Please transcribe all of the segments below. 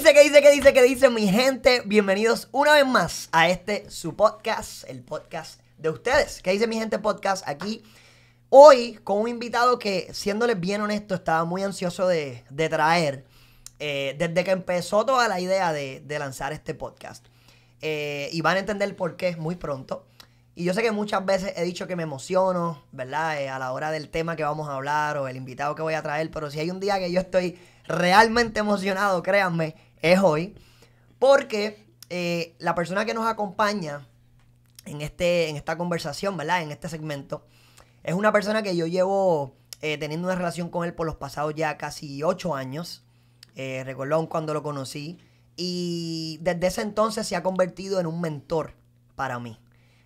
dice, que dice, que dice, que dice mi gente? Bienvenidos una vez más a este su podcast, el podcast de ustedes. ¿Qué dice mi gente podcast aquí? Hoy con un invitado que, siéndoles bien honesto, estaba muy ansioso de, traer eh, desde que empezó toda la idea de, lanzar este podcast. Eh, y van a entender por qué muy pronto. Y yo sé que muchas veces he dicho que me emociono, ¿verdad? Eh, a la hora del tema que vamos a hablar o el invitado que voy a traer, pero si hay un día que yo estoy realmente emocionado, créanme, es hoy, porque eh, la persona que nos acompaña en, este, en esta conversación, ¿verdad? En este segmento, es una persona que yo llevo eh, teniendo una relación con él por los pasados ya casi ocho años. Eh, recuerdo cuando lo conocí. Y desde ese entonces se ha convertido en un mentor para mí.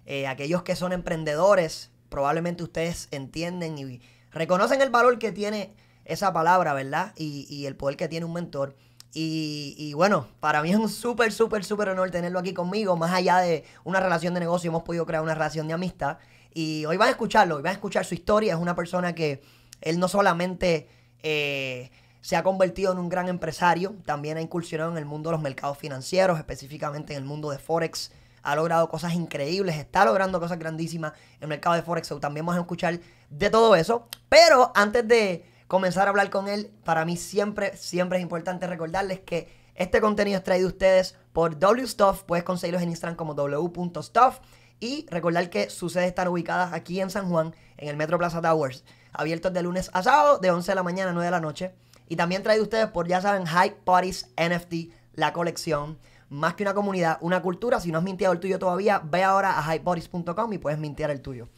Eh, aquellos que son emprendedores, probablemente ustedes entienden y reconocen el valor que tiene esa palabra, ¿verdad? y el poder que tiene un mentor. Y, bueno, para mí es un súper, súper, súper honor tenerlo aquí conmigo. Más allá de una relación de negocio, hemos podido crear una relación de amistad. Y hoy van a escucharlo, hoy van a escuchar su historia. Es una persona que él no solamente eh, se ha convertido en un gran empresario, también ha incursionado en el mundo de los mercados financieros, específicamente en el mundo de Forex. Ha logrado cosas increíbles, está logrando cosas grandísimas en el mercado de Forex. También vamos a escuchar de todo eso. Pero antes de comenzar a hablar con él. Para mí siempre, siempre es importante recordarles que este contenido es traído ustedes por WStuff. Puedes conseguirlos en Instagram como w.stuff. Y recordar que sucede estar ubicadas aquí en San Juan, en el Metro Plaza Towers, abiertos de lunes a sábado, de 11 de la mañana a 9 de la noche. Y también traído ustedes por, ya saben, Hype NFT, la colección más que una comunidad, una cultura. Si no has mintiado el tuyo todavía, ve ahora a hypebodies.com y puedes mintiar el tuyo.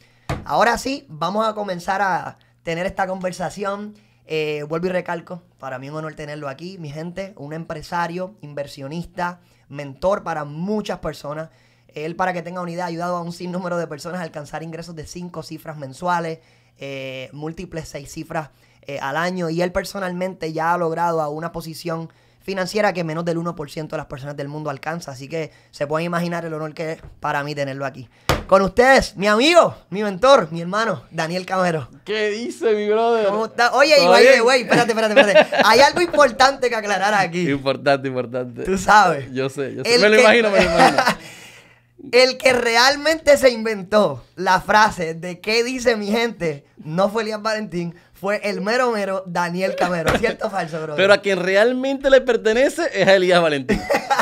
Ahora sí, vamos a comenzar a tener esta conversación. Eh, vuelvo y recalco, para mí un honor tenerlo aquí, mi gente, un empresario, inversionista, mentor para muchas personas. Él, para que tenga unidad, ha ayudado a un sinnúmero de personas a alcanzar ingresos de cinco cifras mensuales, eh, múltiples seis cifras eh, al año. Y él personalmente ya ha logrado a una posición financiera que menos del 1% de las personas del mundo alcanza. Así que se pueden imaginar el honor que es para mí tenerlo aquí. Con ustedes, mi amigo, mi mentor, mi hermano, Daniel Camero. ¿Qué dice mi brother? ¿Cómo está? Oye, güey, espérate, espérate, espérate. Hay algo importante que aclarar aquí. Importante, importante. Tú sabes. Yo sé, yo sé. me lo imagino, me lo imagino. El que realmente se inventó la frase de qué dice mi gente no fue Elías Valentín, fue el mero mero Daniel Camero. ¿Cierto o falso, bro? Pero a quien realmente le pertenece es a Elías Valentín.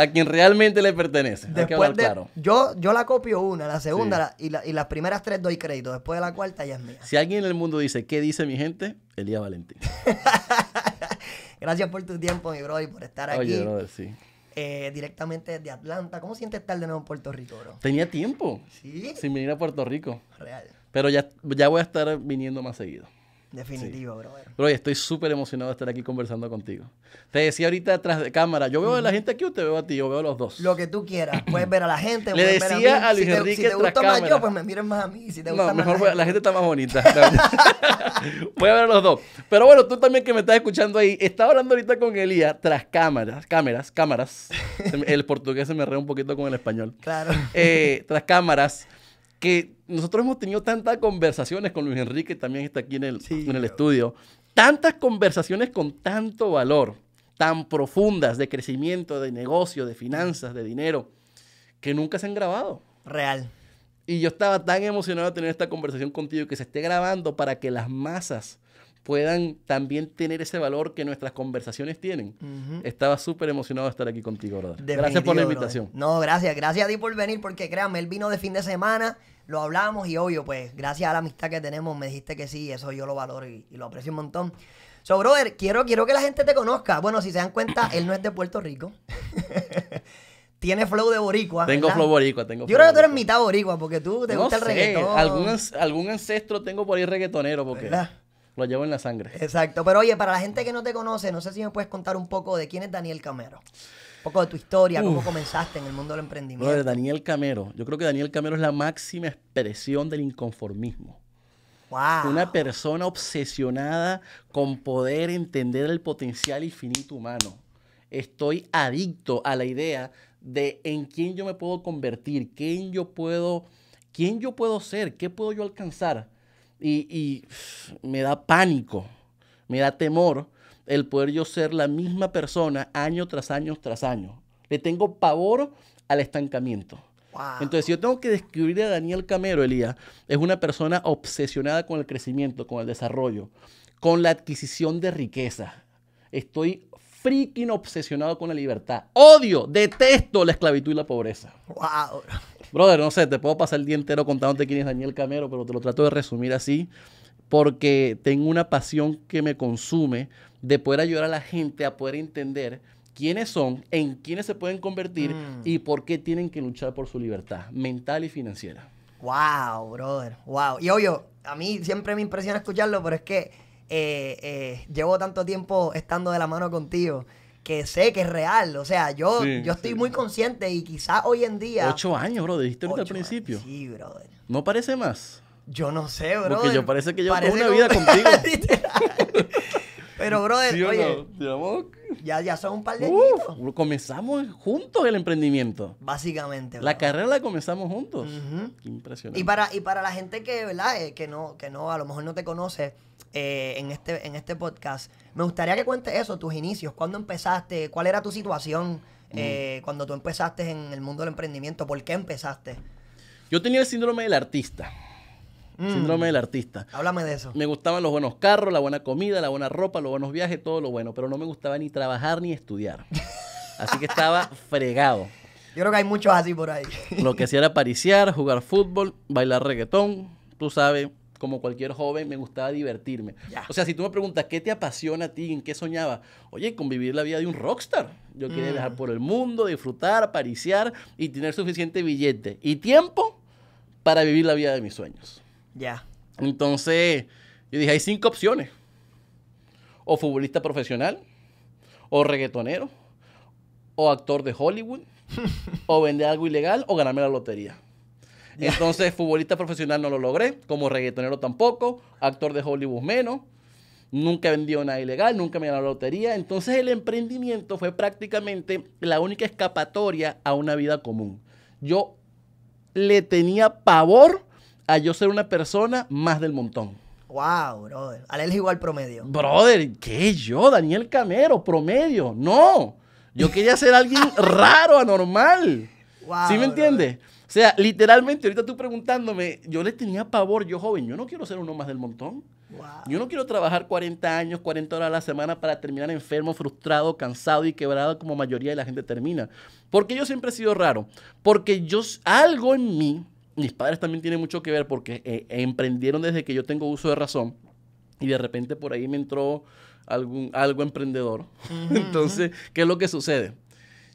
a quien realmente le pertenece. Yo, yo la copio una, la segunda y, y, las primeras tres doy crédito. Después de la cuarta ya es mía. Si alguien en el mundo dice, ¿qué dice mi gente? el día Valentín. Gracias por tu tiempo, mi bro, y por estar aquí. Oye, sí. Eh, directamente de Atlanta. ¿Cómo sientes estar de nuevo en Puerto Rico, bro? Tenía tiempo. Sí. Sin venir a Puerto Rico. Real. Pero ya, ya voy a estar viniendo más seguido. Definitivo, bro, bro. estoy súper emocionado de estar aquí conversando contigo. Te decía ahorita tras de cámara, yo veo a la gente aquí o te veo a ti, yo veo a los dos. Lo que tú quieras, puedes ver a la gente. Le ver a, mí. si te, gusta más yo, pues me miren más a mí. Si te gusta no, mejor la gente. está más bonita. voy a ver a los dos. Pero bueno, tú también que me estás escuchando ahí, estaba hablando ahorita con Elías tras cámaras, cámaras, cámaras. el portugués se me ree un poquito con el español. Claro. Eh, tras cámaras, que nosotros hemos tenido tantas conversaciones con Luis Enrique, también está aquí en el, en el estudio, tantas conversaciones con tanto valor, tan profundas de crecimiento, de negocio, de finanzas, de dinero, que nunca se han grabado. Real. Y yo estaba tan emocionado de tener esta conversación contigo que se esté grabando para que las masas puedan también tener ese valor que nuestras conversaciones tienen. Estaba súper emocionado de estar aquí contigo, brother. gracias por la invitación. No, gracias, gracias a ti por venir, porque créame, él vino de fin de semana, lo hablamos y obvio, pues gracias a la amistad que tenemos me dijiste que sí, eso yo lo valoro y, lo aprecio un montón. So, brother, quiero, quiero que la gente te conozca. Bueno, si se dan cuenta, él no es de Puerto Rico. Tiene flow de boricua. Tengo flow boricua, tengo Yo creo que tú eres mitad boricua porque tú te gusta el reggaetón. Algún, algún ancestro tengo por ahí reggaetonero porque lo llevo en la sangre. Exacto, pero oye, para la gente que no te conoce, no sé si me puedes contar un poco de quién es Daniel Camero. Un poco de tu historia, cómo comenzaste en el mundo del emprendimiento. Daniel Camero. Yo creo que Daniel Camero es la máxima expresión del inconformismo. Wow. Una persona obsesionada con poder entender el potencial infinito humano. Estoy adicto a la idea de en quién yo me puedo convertir, quién yo puedo, quién yo puedo ser, qué puedo yo alcanzar. y me da pánico, me da temor el poder yo ser la misma persona año tras año tras año. Le tengo pavor al estancamiento. Entonces, si yo tengo que describir a Daniel Camero, Elías, es una persona obsesionada con el crecimiento, con el desarrollo, con la adquisición de riqueza. Estoy freaking obsesionado con la libertad. Odio, detesto la esclavitud y la pobreza. Brother, no sé, te puedo pasar el día entero contándote quién es Daniel Camero, pero te lo trato de resumir así porque tengo una pasión que me consume de poder ayudar a la gente a poder entender quiénes son, en quiénes se pueden convertir mm. y por qué tienen que luchar por su libertad mental y financiera. Wow, brother, wow. Y obvio, a mí siempre me impresiona escucharlo, pero es que eh, eh, llevo tanto tiempo estando de la mano contigo que sé que es real. O sea, yo, yo estoy muy consciente y quizás hoy en día. Ocho años, bro, dijiste ahorita al principio. sí, brother. ¿No parece más? Yo no sé, brother. Porque yo parece que yo una vida contigo. Pero, brother, oye, ya, son un par de Comenzamos juntos el emprendimiento. Básicamente. La carrera la comenzamos juntos. impresionante. Y para, y para la gente que, ¿verdad? Eh, que, no, que no, a lo mejor no te conoce eh, en, este, en este podcast, me gustaría que cuentes eso, tus inicios. ¿Cuándo empezaste? ¿Cuál era tu situación eh, mm. cuando tú empezaste en el mundo del emprendimiento? ¿Por qué empezaste? Yo tenía el síndrome del artista. Mm. Síndrome del artista. Háblame de eso. Me gustaban los buenos carros, la buena comida, la buena ropa, los buenos viajes, todo lo bueno, pero no me gustaba ni trabajar ni estudiar. Así que estaba fregado. Yo creo que hay muchos así por ahí. Lo que hacía era pariciar, jugar fútbol, bailar reggaetón, tú sabes, como cualquier joven, me gustaba divertirme. O sea, si tú me preguntas qué te apasiona a ti, en qué soñaba, oye, convivir la vida de un rockstar. Yo quería dejar mm. viajar por el mundo, disfrutar, apariciar y tener suficiente billete y tiempo para vivir la vida de mis sueños. Ya. Entonces, yo dije, hay cinco opciones. O futbolista profesional, o reggaetonero, o actor de Hollywood, o vender algo ilegal, o ganarme la lotería. Entonces, futbolista profesional no lo logré, como reggaetonero tampoco, actor de Hollywood menos, nunca vendió nada ilegal, nunca me ganó la lotería. Entonces, el emprendimiento fue prácticamente la única escapatoria a una vida común. Yo le tenía pavor a yo ser una persona más del montón. Wow, brother. él es igual promedio. Brother, ¿qué yo, Daniel Camero, promedio? No. Yo quería ser alguien raro, anormal. Wow, ¿Sí me entiendes? O sea, literalmente, ahorita tú preguntándome, yo le tenía pavor, yo joven, yo no quiero ser uno más del montón. Wow. Yo no quiero trabajar 40 años, 40 horas a la semana para terminar enfermo, frustrado, cansado y quebrado como mayoría de la gente termina. Porque yo siempre he sido raro. Porque yo, algo en mí mis padres también tienen mucho que ver porque eh, emprendieron desde que yo tengo uso de razón y de repente por ahí me entró algo emprendedor. Entonces, ¿qué es lo que sucede?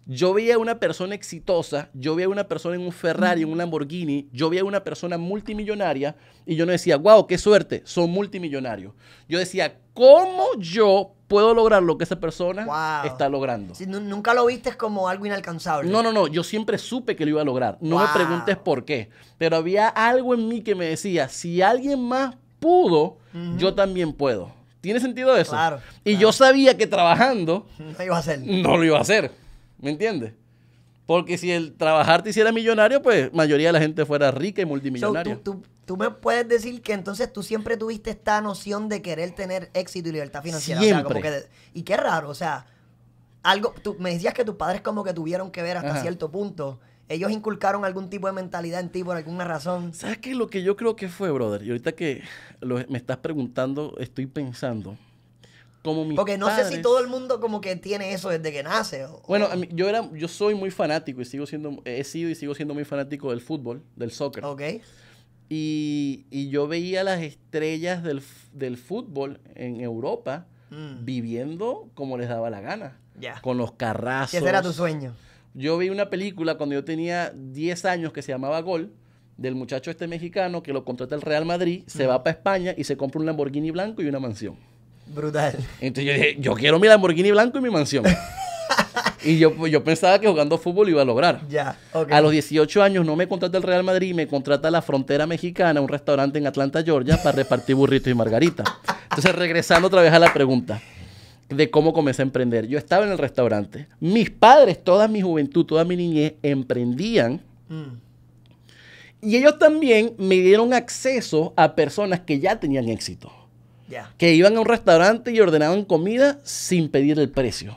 Yo veía a una persona exitosa, yo veía a una persona en un Ferrari, en un Lamborghini, yo veía a una persona multimillonaria y yo no decía, wow, qué suerte, son multimillonarios. Yo decía, ¿cómo yo puedo lograr lo que esa persona está logrando. Si, nunca lo viste como algo inalcanzable. No, no, no. Yo siempre supe que lo iba a lograr. No me preguntes por qué. Pero había algo en mí que me decía, si alguien más pudo, yo también puedo. ¿Tiene sentido eso? Claro. Y yo sabía que trabajando... No iba a hacer. No lo iba a hacer. ¿Me entiendes? Porque si el trabajar te hiciera millonario, pues mayoría de la gente fuera rica y multimillonaria. Tú me puedes decir que entonces tú siempre tuviste esta noción de querer tener éxito y libertad financiera. y qué raro, o sea, algo, tú, me decías que tus padres como que tuvieron que ver hasta cierto punto. ¿Ellos inculcaron algún tipo de mentalidad en ti por alguna razón? ¿Sabes qué? Lo que yo creo que fue, brother, y ahorita que me estás preguntando, estoy pensando. Como Porque no sé si todo el mundo como que tiene eso desde que nace. Bueno, yo era, yo soy muy fanático y sigo siendo, he sido y sigo siendo muy fanático del fútbol, del soccer. Ok. Y, yo veía las estrellas del, fútbol en Europa mm. viviendo como les daba la gana. Con los carrazos. Ese era tu sueño. Yo vi una película cuando yo tenía 10 años que se llamaba Gol, del muchacho este mexicano que lo contrata el Real Madrid, se mm. va para España y se compra un Lamborghini blanco y una mansión. Brutal. Entonces yo dije, yo quiero mi Lamborghini blanco y mi mansión. Y yo, pues, yo pensaba que jugando fútbol iba a lograr. Ya, A los 18 años no me contrata el Real Madrid, me contrata la frontera mexicana, un restaurante en Atlanta, Georgia, para repartir burritos y margaritas. Entonces, regresando otra vez a la pregunta de cómo comencé a emprender. Yo estaba en el restaurante. Mis padres, toda mi juventud, toda mi niñez, emprendían. Mm. Y ellos también me dieron acceso a personas que ya tenían éxito. Que iban a un restaurante y ordenaban comida sin pedir el precio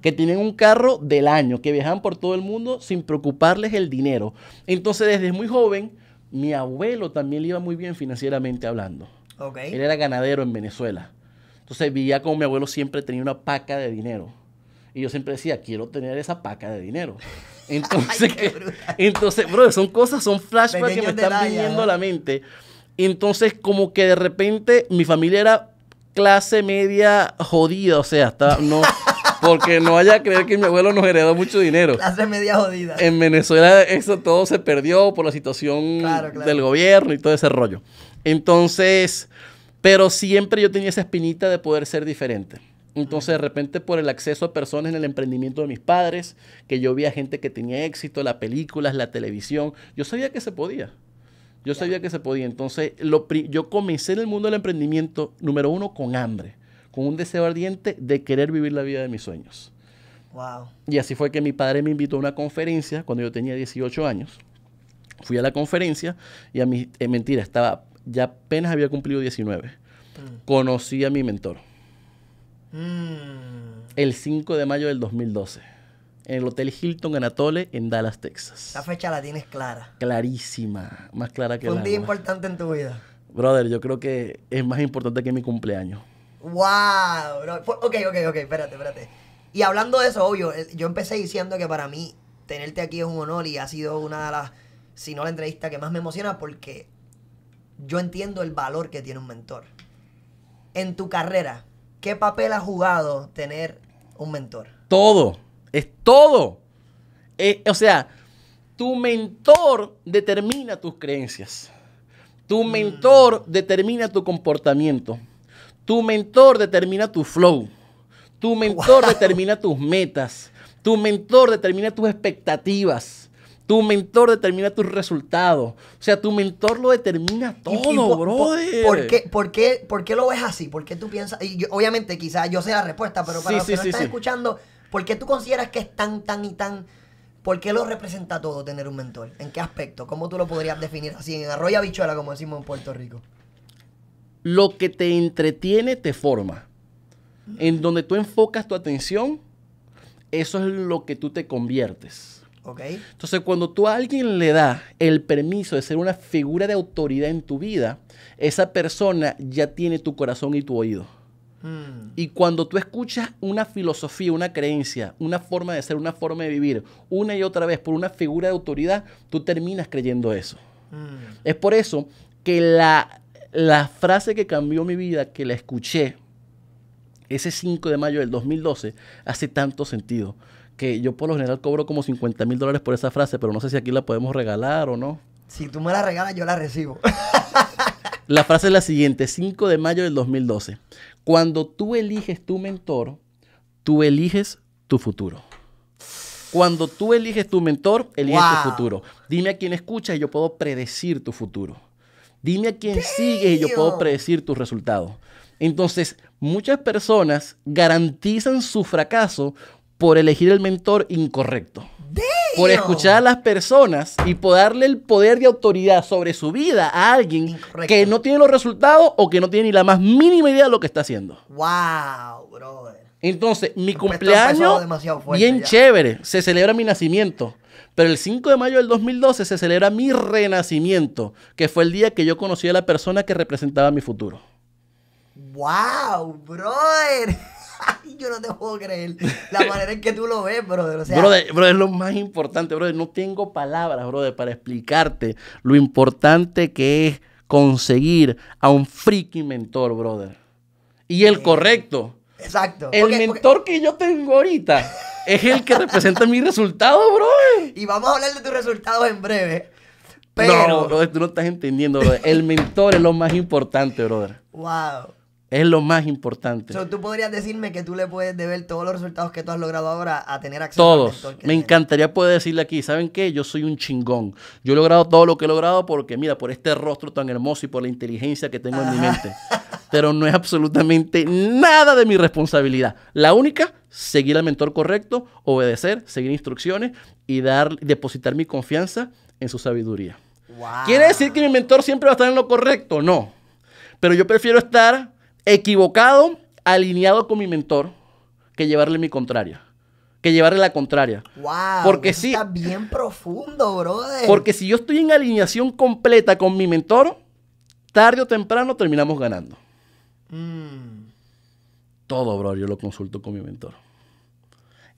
que tienen un carro del año, que viajan por todo el mundo sin preocuparles el dinero. Entonces, desde muy joven, mi abuelo también le iba muy bien financieramente hablando. Él era ganadero en Venezuela. Entonces, veía como mi abuelo siempre tenía una paca de dinero. Y yo siempre decía, quiero tener esa paca de dinero. Entonces, entonces bro, son cosas, son flashbacks que me están viniendo a la mente. Entonces, como que de repente mi familia era clase media jodida, o sea, hasta no, Porque no vaya a creer que mi abuelo nos heredó mucho dinero. hace media jodida. En Venezuela eso todo se perdió por la situación del gobierno y todo ese rollo. Entonces, pero siempre yo tenía esa espinita de poder ser diferente. Entonces, de repente, por el acceso a personas en el emprendimiento de mis padres, que yo vi a gente que tenía éxito, las películas, la televisión, yo sabía que se podía. Yo sabía que se podía. Entonces, yo comencé en el mundo del emprendimiento, número uno, con hambre con un deseo ardiente de querer vivir la vida de mis sueños. Wow. Y así fue que mi padre me invitó a una conferencia cuando yo tenía 18 años. Fui a la conferencia y a mi, eh, mentira, estaba, ya apenas había cumplido 19. Mm. Conocí a mi mentor. Mm. El 5 de mayo del 2012 en el Hotel Hilton Anatole en Dallas, Texas. La fecha la tienes clara. Clarísima, más clara que la. un día importante en tu vida. Brother, yo creo que es más importante que mi cumpleaños. ¡Wow! Ok, ok, ok, espérate, espérate. Y hablando de eso, obvio, eh, yo empecé diciendo que para mí tenerte aquí es un honor y ha sido una de las, si no la entrevista que más me emociona porque yo entiendo el valor que tiene un mentor. En tu carrera, ¿qué papel ha jugado tener un mentor? Todo, es todo. Eh, o sea, tu mentor determina tus creencias. Tu mm. mentor determina tu comportamiento. Tu mentor determina tu flow. Tu mentor determina tus metas. Tu mentor determina tus expectativas. Tu mentor determina tus resultados. O sea, tu mentor lo determina todo, por, brother. Por, qué, ¿Por, qué, lo ves así? ¿Por qué tú piensas? Y obviamente, quizás yo sé la respuesta, pero para los que escuchando, ¿por qué tú consideras que es tan, tan y tan. ¿Por qué lo representa todo tener un mentor? ¿En qué aspecto? ¿Cómo tú lo podrías definir así en Arroya Bichuela, como decimos en Puerto Rico? Lo que te entretiene te forma. En donde tú enfocas tu atención, eso es lo que tú te conviertes. Entonces, cuando tú a alguien le das el permiso de ser una figura de autoridad en tu vida, esa persona ya tiene tu corazón y tu oído. Hmm. Y cuando tú escuchas una filosofía, una creencia, una forma de ser, una forma de vivir, una y otra vez por una figura de autoridad, tú terminas creyendo eso. Hmm. Es por eso que la la frase que cambió mi vida, que la escuché ese 5 de mayo del 2012, hace tanto sentido que yo por lo general cobro como 50 mil dólares por esa frase, pero no sé si aquí la podemos regalar o no. Si tú me la regalas, yo la recibo. la frase es la siguiente, 5 de mayo del 2012. Cuando tú eliges tu mentor, tú eliges tu futuro. Cuando tú eliges tu mentor, eliges tu futuro. Dime a quién escuchas y yo puedo predecir tu futuro. Dime a quién sigues y yo puedo predecir tus resultados. Entonces, muchas personas garantizan su fracaso por elegir el mentor incorrecto. Por escuchar a las personas y por darle el poder de autoridad sobre su vida a alguien que no tiene los resultados o que no tiene ni la más mínima idea de lo que está haciendo. Wow, brother. Entonces, mi cumpleaños, bien chévere, se celebra mi nacimiento. Pero el 5 de mayo del 2012 se celebra mi renacimiento, que fue el día que yo conocí a la persona que representaba mi futuro. ¡Wow, brother! yo no te puedo creer la manera en que tú lo ves, brother. O brother, brother, es lo más importante, brother. No tengo palabras, brother, para explicarte lo importante que es conseguir a un freaking mentor, brother. Y el correcto. Exacto. El mentor que yo tengo ahorita es el que representa mi resultado, bro. Y vamos a hablar de tus resultados en breve. Pero... No, tú no estás entendiendo, bro El mentor es lo más importante, brother. Wow. Es lo más importante. tú podrías decirme que tú le puedes deber todos los resultados que tú has logrado ahora a tener acceso Todos. mentor Me encantaría poder decirle aquí, ¿saben qué? Yo soy un chingón. Yo he logrado todo lo que he logrado porque, mira, por este rostro tan hermoso y por la inteligencia que tengo en mi mente pero no es absolutamente nada de mi responsabilidad. La única, seguir al mentor correcto, obedecer, seguir instrucciones y depositar mi confianza en su sabiduría. ¿Quiere decir que mi mentor siempre va a estar en lo correcto? No. Pero yo prefiero estar equivocado, alineado con mi mentor, que llevarle mi contraria que llevarle la contraria. Wow, porque si... está bien profundo, brother. Porque si yo estoy en alineación completa con mi mentor, tarde o temprano terminamos ganando. Mm. Todo, bro, yo lo consulto con mi mentor.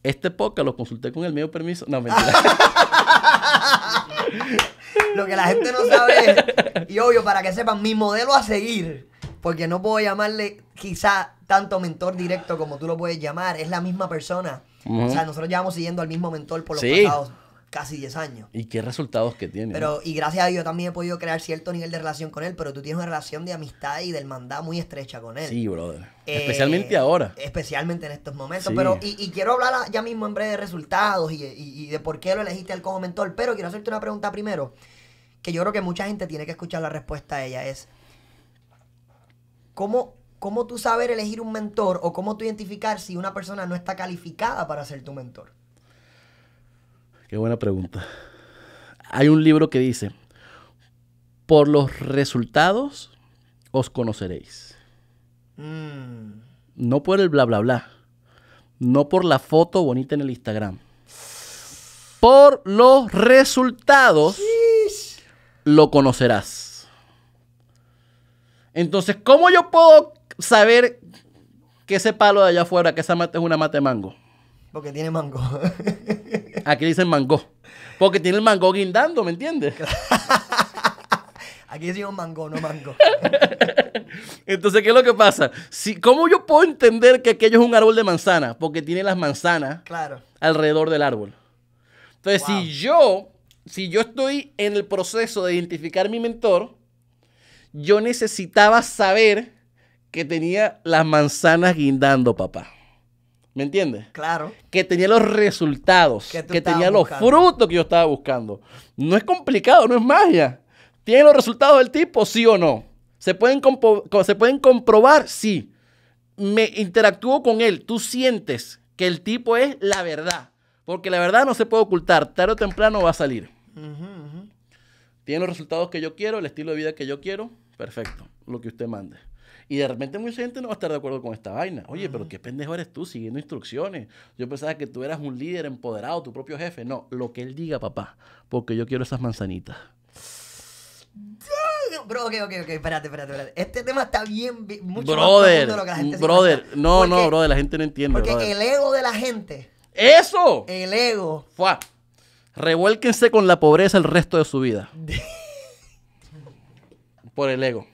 Este podcast lo consulté con el medio permiso. No, mentira. lo que la gente no sabe y obvio, para que sepan, mi modelo a seguir, porque no puedo llamarle quizá tanto mentor directo como tú lo puedes llamar, es la misma persona. O sea, nosotros llevamos siguiendo al mismo mentor por los pasados casi 10 años. ¿Y qué resultados que tiene? Pero, y gracias a Dios también he podido crear cierto nivel de relación con él, pero tú tienes una relación de amistad y de hermandad muy estrecha con él. Sí, brother. Eh, especialmente ahora. Especialmente en estos momentos. Pero, y, quiero hablar ya mismo en breve de resultados y, de por qué lo elegiste al como mentor, pero quiero hacerte una pregunta primero, que yo creo que mucha gente tiene que escuchar la respuesta a ella, es ¿cómo, cómo tú saber elegir un mentor o cómo tú identificar si una persona no está calificada para ser tu mentor? Qué buena pregunta. Hay un libro que dice, por los resultados os conoceréis. Mm. No por el bla, bla, bla. No por la foto bonita en el Instagram. Por los resultados lo conocerás. Entonces, ¿cómo yo puedo saber que ese palo de allá afuera, que esa mata es una mata de mango? Porque tiene mango. Aquí dicen mango. Porque tiene el mango guindando, ¿me entiendes? Aquí decimos mango, no mango. Entonces, ¿qué es lo que pasa? Si, ¿Cómo yo puedo entender que aquello es un árbol de manzana? Porque tiene las manzanas claro. alrededor del árbol. Entonces, si yo, si yo estoy en el proceso de identificar mi mentor, yo necesitaba saber que tenía las manzanas guindando, papá. ¿Me entiendes? Claro. Que tenía los resultados, que tenía los frutos que yo estaba buscando. No es complicado, no es magia. ¿Tiene los resultados del tipo? Sí o no. ¿Se pueden, ¿Se pueden comprobar? Sí. Me interactúo con él. Tú sientes que el tipo es la verdad. Porque la verdad no se puede ocultar. Tarde o temprano va a salir. Tiene los resultados que yo quiero, el estilo de vida que yo quiero. Perfecto. Lo que usted mande. Y de repente mucha gente no va a estar de acuerdo con esta vaina. Oye, pero qué pendejo eres tú siguiendo instrucciones. Yo pensaba que tú eras un líder empoderado, tu propio jefe. No, lo que él diga, papá, porque yo quiero esas manzanitas. Bro, ok, ok, ok, espérate, espérate, espérate. Este tema está bien, mucho brother, Brother, no, no, brother, la gente no entiende. Porque el ego de la gente. ¡Eso! El ego. Fua. Revuélquense con la pobreza el resto de su vida. Por el ego.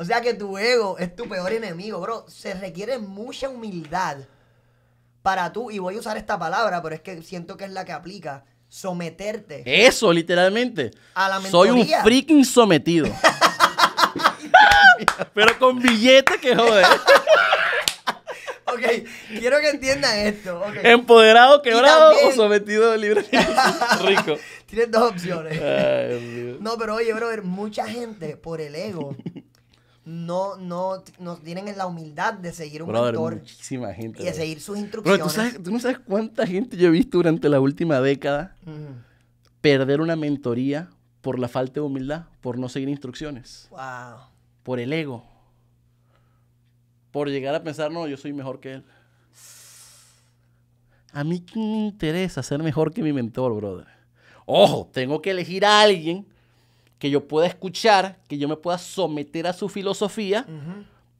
O sea que tu ego es tu peor enemigo, bro. Se requiere mucha humildad para tú, y voy a usar esta palabra, pero es que siento que es la que aplica, someterte. Eso, literalmente. Soy un freaking sometido. pero con billetes que joder. ok, quiero que entiendan esto. Empoderado, quebrado o sometido libre. Rico. Tienes dos opciones. no, pero oye, ver mucha gente por el ego no, no, no tienen la humildad de seguir un mentor muchísima gente, y de seguir sus instrucciones. ¿tú, no sabes cuánta gente yo he visto durante la última década perder una mentoría por la falta de humildad, por no seguir instrucciones. Wow. Por el ego. Por llegar a pensar, no, yo soy mejor que él. A mí quién me interesa ser mejor que mi mentor, brother. Ojo, tengo que elegir a alguien que yo pueda escuchar, que yo me pueda someter a su filosofía,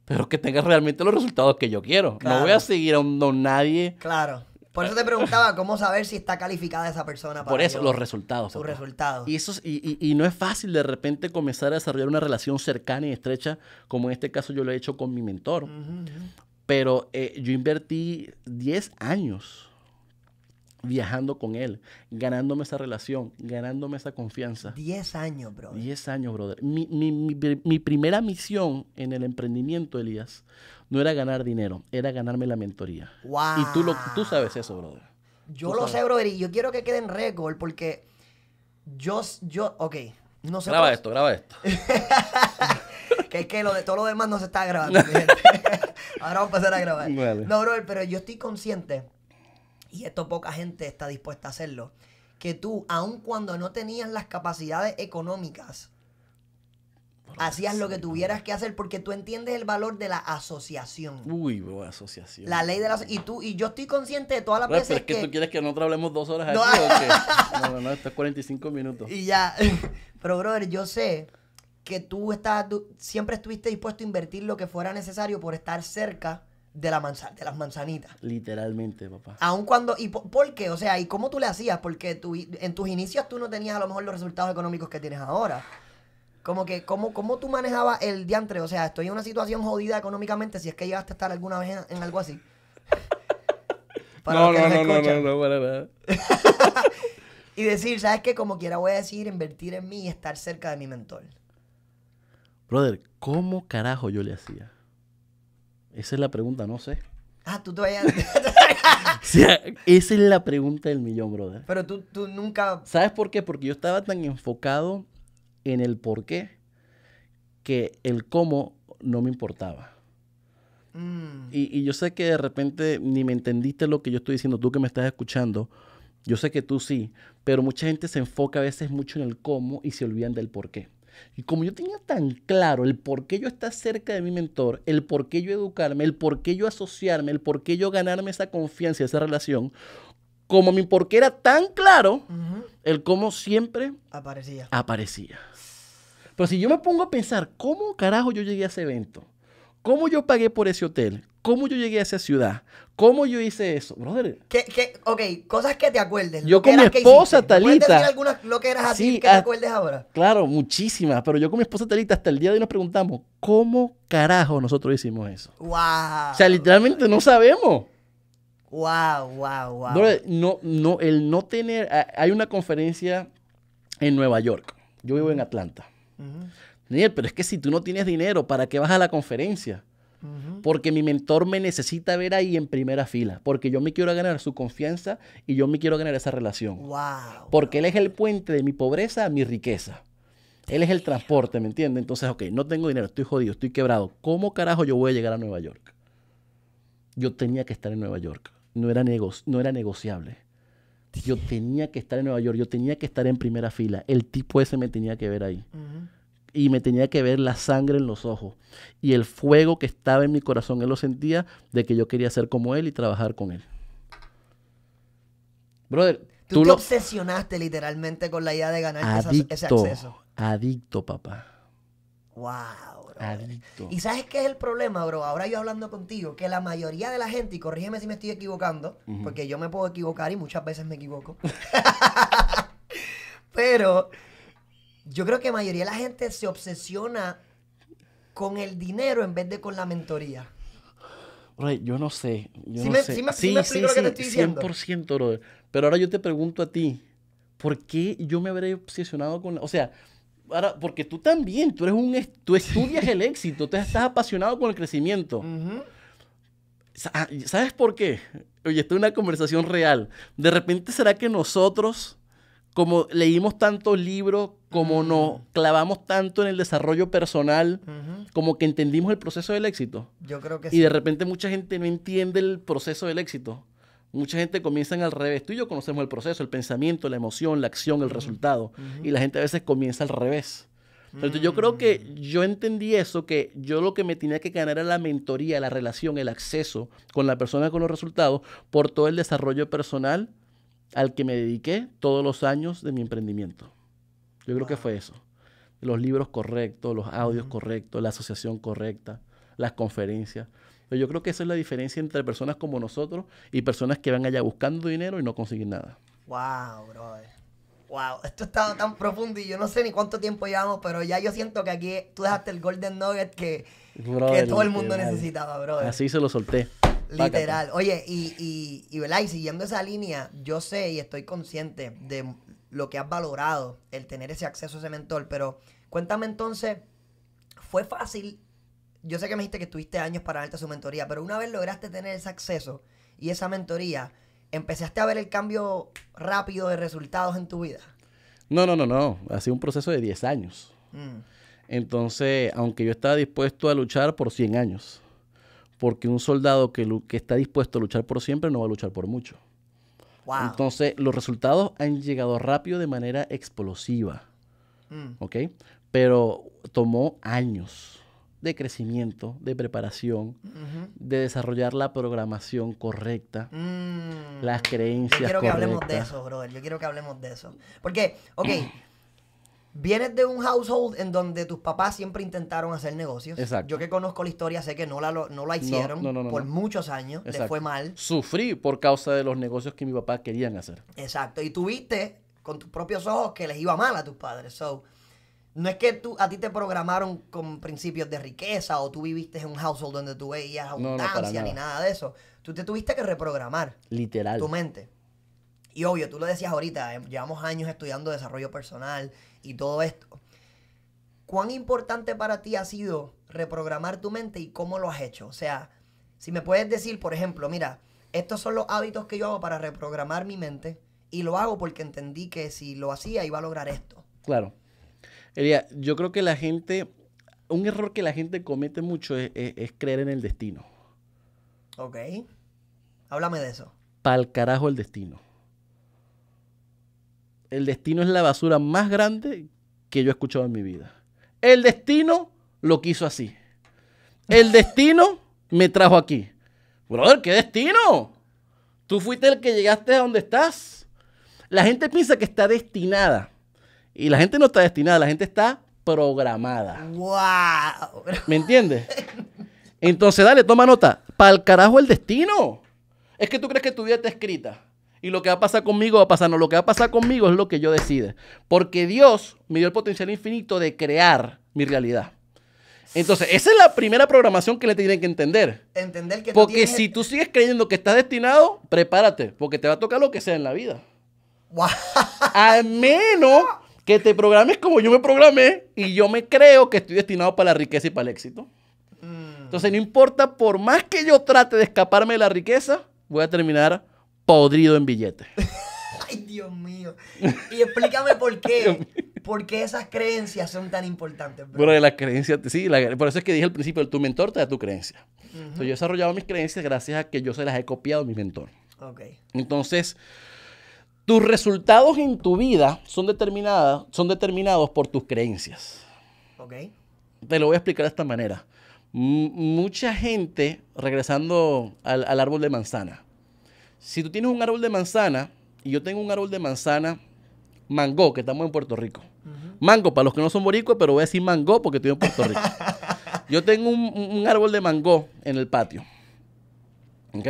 pero que tenga realmente los resultados que yo quiero. No voy a seguir a un nadie. Claro. Por eso te preguntaba cómo saber si está calificada esa persona. Para Por eso, los resultados. Sus resultados. Y, eso, y, y, y, no es fácil de repente comenzar a desarrollar una relación cercana y estrecha, como en este caso yo lo he hecho con mi mentor. Pero eh, yo invertí 10 años viajando con él, ganándome esa relación, ganándome esa confianza. 10 años, brother. 10 años, brother. Mi, mi, mi, mi, primera misión en el emprendimiento, Elías, no era ganar dinero, era ganarme la mentoría. Wow. Y tú, lo, tú sabes eso, brother. Yo lo sé, brother, y yo quiero que quede en récord porque yo, yo, ok, no sé. Graba esto, graba esto. que es que lo de todo lo demás no se está grabando. Ahora vamos a empezar a grabar. No, brother, pero yo estoy consciente y esto poca gente está dispuesta a hacerlo, que tú, aun cuando no tenías las capacidades económicas, hacías lo que tuvieras que hacer porque tú entiendes el valor de la asociación. Uy, bro, asociación. La ley de la y tú y yo estoy consciente de todas las pero es que, tú quieres que nosotros hablemos dos horas no. aquí no, no, no, esto 45 minutos. Y ya. Pero brother, yo sé que tú estás tú, siempre estuviste dispuesto a invertir lo que fuera necesario por estar cerca de, la de las manzanitas. Literalmente, papá. Aun cuando, ¿y por, qué? O sea, ¿y cómo tú le hacías? Porque tú, en tus inicios tú no tenías a lo mejor los resultados económicos que tienes ahora. Como que, ¿cómo, cómo tú manejabas el diantre? O sea, estoy en una situación jodida económicamente si es que llegaste a estar alguna vez en, algo así. no, no, no, no, no, no, para nada. y decir, ¿sabes qué? Como quiera voy a decir, invertir en mí y estar cerca de mi mentor. Brother, ¿cómo carajo yo le hacía? Esa es la pregunta, no sé. Ah, tú todavía... esa es la pregunta del millón, brother. Pero tú, nunca... ¿Sabes por qué? Porque yo estaba tan enfocado en el por qué que el cómo no me importaba. Mm. Y, y, yo sé que de repente ni me entendiste lo que yo estoy diciendo, tú que me estás escuchando. Yo sé que tú sí, pero mucha gente se enfoca a veces mucho en el cómo y se olvidan del por qué. Y como yo tenía tan claro el por qué yo estar cerca de mi mentor, el por qué yo educarme, el por qué yo asociarme, el por qué yo ganarme esa confianza, esa relación, como mi por qué era tan claro, el cómo siempre aparecía. aparecía. Pero si yo me pongo a pensar, ¿cómo carajo yo llegué a ese evento? ¿Cómo yo pagué por ese hotel? ¿Cómo yo llegué a esa ciudad? ¿Cómo yo hice eso? Brother. ¿Qué, qué, ok, cosas que te acuerdes. Yo con mi esposa, Talita. ¿Puedes decir algunas lo que eras a que te acuerdes ahora? Claro, muchísimas. Pero yo con mi esposa Talita hasta el día de hoy nos preguntamos, ¿cómo carajo nosotros hicimos eso? ¡Wow! O sea, literalmente no sabemos. ¡Wow, wow, wow! Brother, no, no, el no tener. Hay una conferencia en Nueva York. Yo vivo en Atlanta. Daniel, pero es que si tú no tienes dinero, ¿para qué vas a la conferencia? porque mi mentor me necesita ver ahí en primera fila, porque yo me quiero ganar su confianza y yo me quiero ganar esa relación. Wow. Porque él es el puente de mi pobreza a mi riqueza. Él es el transporte, ¿me entiendes? Entonces, ok, no tengo dinero, estoy jodido, estoy quebrado. ¿Cómo carajo yo voy a llegar a Nueva York? Yo tenía que estar en Nueva York. No era, no era negociable. Yo tenía que estar en Nueva York, yo tenía que estar en primera fila. El tipo ese me tenía que ver ahí y me tenía que ver la sangre en los ojos y el fuego que estaba en mi corazón. Él lo sentía de que yo quería ser como él y trabajar con él. Brother, tú, te obsesionaste literalmente con la idea de ganar adicto, ese acceso. Adicto, papá. Wow. Adicto. Y sabes qué es el problema, bro. Ahora yo hablando contigo, que la mayoría de la gente, y corrígeme si me estoy equivocando, porque yo me puedo equivocar y muchas veces me equivoco. Pero yo creo que la mayoría de la gente se obsesiona con el dinero en vez de con la mentoría. yo no sé. sí, me, sé. sí, lo que te estoy diciendo. 100%, Pero ahora yo te pregunto a ti, ¿por qué yo me habré obsesionado con... o sea, ahora, porque tú también, tú eres un... Tú estudias el éxito, tú estás apasionado con el crecimiento. Ah, ¿Sabes por qué? Oye, esto es una conversación real. De repente, ¿será que nosotros, como leímos tantos libros, como mm. nos clavamos tanto en el desarrollo personal, como que entendimos el proceso del éxito. Yo creo que y sí. Y de repente mucha gente no entiende el proceso del éxito. Mucha gente comienza al revés. Tú y yo conocemos el proceso, el pensamiento, la emoción, la acción, el mm. resultado. Y la gente a veces comienza al revés. Entonces, yo creo que mm. yo entendí eso, que yo lo que me tenía que ganar era la mentoría, la relación, el acceso con la persona con los resultados por todo el desarrollo personal al que me dediqué todos los años de mi emprendimiento. Yo creo que fue eso. Los libros correctos, los audios correctos, la asociación correcta, las conferencias. Pero yo creo que esa es la diferencia entre personas como nosotros y personas que van allá buscando dinero y no consiguen nada. Wow, brother. Wow, esto está tan profundo y yo no sé ni cuánto tiempo llevamos, pero ya yo siento que aquí tú dejaste el Golden Nugget que, todo el mundo necesitaba, brother. Así se lo solté. Literal. Oye, y, y, y siguiendo esa línea, yo sé y estoy consciente de lo que has valorado, el tener ese acceso a ese mentor. Pero cuéntame entonces, ¿fue fácil? Yo sé que me dijiste que tuviste años para darte su mentoría, pero una vez lograste tener ese acceso y esa mentoría, ¿empezaste a ver el cambio rápido de resultados en tu vida? No, no, no, no. Ha sido un proceso de 10 años. Mm. Entonces, aunque yo estaba dispuesto a luchar por 100 años, porque un soldado que, que está dispuesto a luchar por siempre no va a luchar por mucho. Entonces, los resultados han llegado rápido de manera explosiva. Mm. ¿Ok? Pero tomó años de crecimiento, de preparación, de desarrollar la programación correcta, mm. las creencias correctas. Yo quiero que hablemos de eso, brother. Yo quiero que hablemos de eso. Porque, ok. Vienes de un household en donde tus papás siempre intentaron hacer negocios. Yo que conozco la historia sé que no la, hicieron por muchos años, Le les fue mal. Sufrí por causa de los negocios que mi papá querían hacer. Exacto, y tuviste con tus propios ojos que les iba mal a tus padres. So, no es que tú, a ti te programaron con principios de riqueza o tú viviste en un household donde tú veías abundancia ni nada de eso. Tú te tuviste que reprogramar. Literal. Tu mente. Y obvio, tú lo decías ahorita, eh, llevamos años estudiando desarrollo personal y todo esto. ¿Cuán importante para ti ha sido reprogramar tu mente y cómo lo has hecho? O sea, si me puedes decir, por ejemplo, mira, estos son los hábitos que yo hago para reprogramar mi mente y lo hago porque entendí que si lo hacía iba a lograr esto. Claro. Elia, yo creo que la gente, un error que la gente comete mucho es, creer en el destino. Ok. Háblame de eso. Pal carajo el destino el destino es la basura más grande que yo he escuchado en mi vida. El destino lo quiso así. El destino me trajo aquí. Brother, ¿qué destino? Tú fuiste el que llegaste a donde estás. La gente piensa que está destinada. Y la gente no está destinada, la gente está programada. ¡Wow! ¿Me entiendes? Entonces, dale, toma nota. Para el carajo el destino. Es que tú crees que tu vida está escrita. Y lo que va a pasar conmigo va a pasar. No, lo que va a pasar conmigo es lo que yo decida. Porque Dios me dio el potencial infinito de crear mi realidad. Entonces, esa es la primera programación que le tienen que entender. Entender que Porque si tú sigues creyendo que estás destinado, prepárate, porque te va a tocar lo que sea en la vida. Al menos que te programes como yo me programé y yo me creo que estoy destinado para la riqueza y para el éxito. Mm. Entonces, no importa, por más que yo trate de escaparme de la riqueza, voy a terminar podrido en billetes. Ay, Dios mío. Y explícame por qué. ¿Por qué esas creencias son tan importantes? Bro? Bueno, las creencias, sí, por eso es que dije al principio, tu mentor te da tu creencia. Entonces, yo he desarrollado mis creencias gracias a que yo se las he copiado a mi mentor. Ok. Entonces, tus resultados en tu vida son, determinadas, son determinados por tus creencias. Ok. Te lo voy a explicar de esta manera. mucha gente, regresando al árbol de manzana, si tú tienes un árbol de manzana, y yo tengo un árbol de manzana mango, que estamos en Puerto Rico. Mango, para los que no son boricuas, pero voy a decir mango porque estoy en Puerto Rico. yo tengo un, un, árbol de mango en el patio. ¿Ok?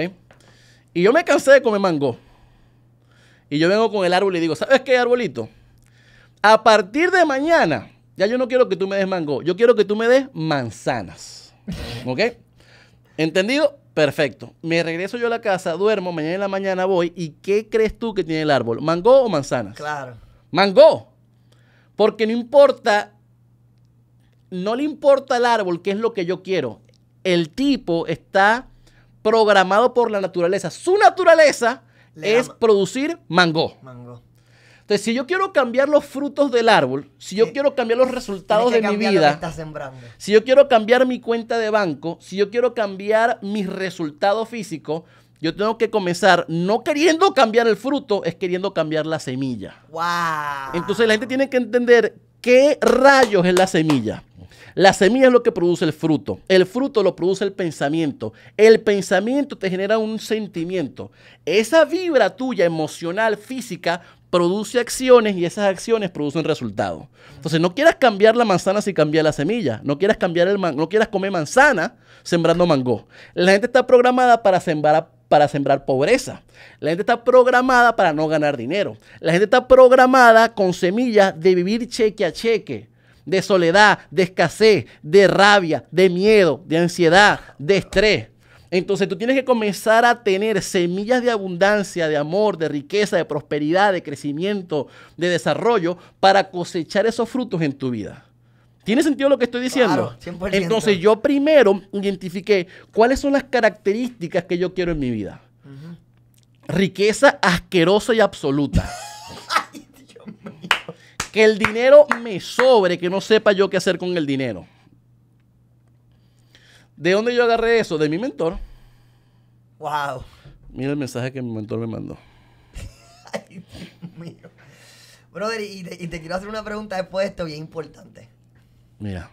Y yo me cansé de comer mango. Y yo vengo con el árbol y digo, ¿sabes qué, arbolito? A partir de mañana, ya yo no quiero que tú me des mango, yo quiero que tú me des manzanas. ¿Ok? ¿Entendido? Perfecto. Me regreso yo a la casa, duermo, mañana en la mañana voy. ¿Y qué crees tú que tiene el árbol? ¿Mango o manzanas? Claro. Mango. Porque no importa, no le importa al árbol qué es lo que yo quiero. El tipo está programado por la naturaleza. Su naturaleza es producir mango. Mango. Entonces, si yo quiero cambiar los frutos del árbol, si yo quiero cambiar los resultados de mi vida, si yo quiero cambiar mi cuenta de banco, si yo quiero cambiar mis resultados físicos, yo tengo que comenzar no queriendo cambiar el fruto, es queriendo cambiar la semilla. Wow. Entonces la gente tiene que entender qué rayos es la semilla. La semilla es lo que produce el fruto. El fruto lo produce el pensamiento. El pensamiento te genera un sentimiento. Esa vibra tuya emocional, física, produce acciones y esas acciones producen resultados. Entonces, no quieras cambiar la manzana si cambias la semilla. No quieras cambiar el man no quieras comer manzana sembrando mango. La gente está programada para sembrar para sembrar pobreza. La gente está programada para no ganar dinero. La gente está programada con semillas de vivir cheque a cheque de soledad, de escasez, de rabia, de miedo, de ansiedad, de estrés. Entonces tú tienes que comenzar a tener semillas de abundancia, de amor, de riqueza, de prosperidad, de crecimiento, de desarrollo para cosechar esos frutos en tu vida. ¿Tiene sentido lo que estoy diciendo? Entonces yo primero identifiqué cuáles son las características que yo quiero en mi vida. Riqueza asquerosa y absoluta. Ay, Dios mío. Que el dinero me sobre, que no sepa yo qué hacer con el dinero. ¿De dónde yo agarré eso? De mi mentor. Wow. Mira el mensaje que mi mentor me mandó. Ay, Dios mío. Brother, y te, quiero hacer una pregunta después de esto bien importante. Mira.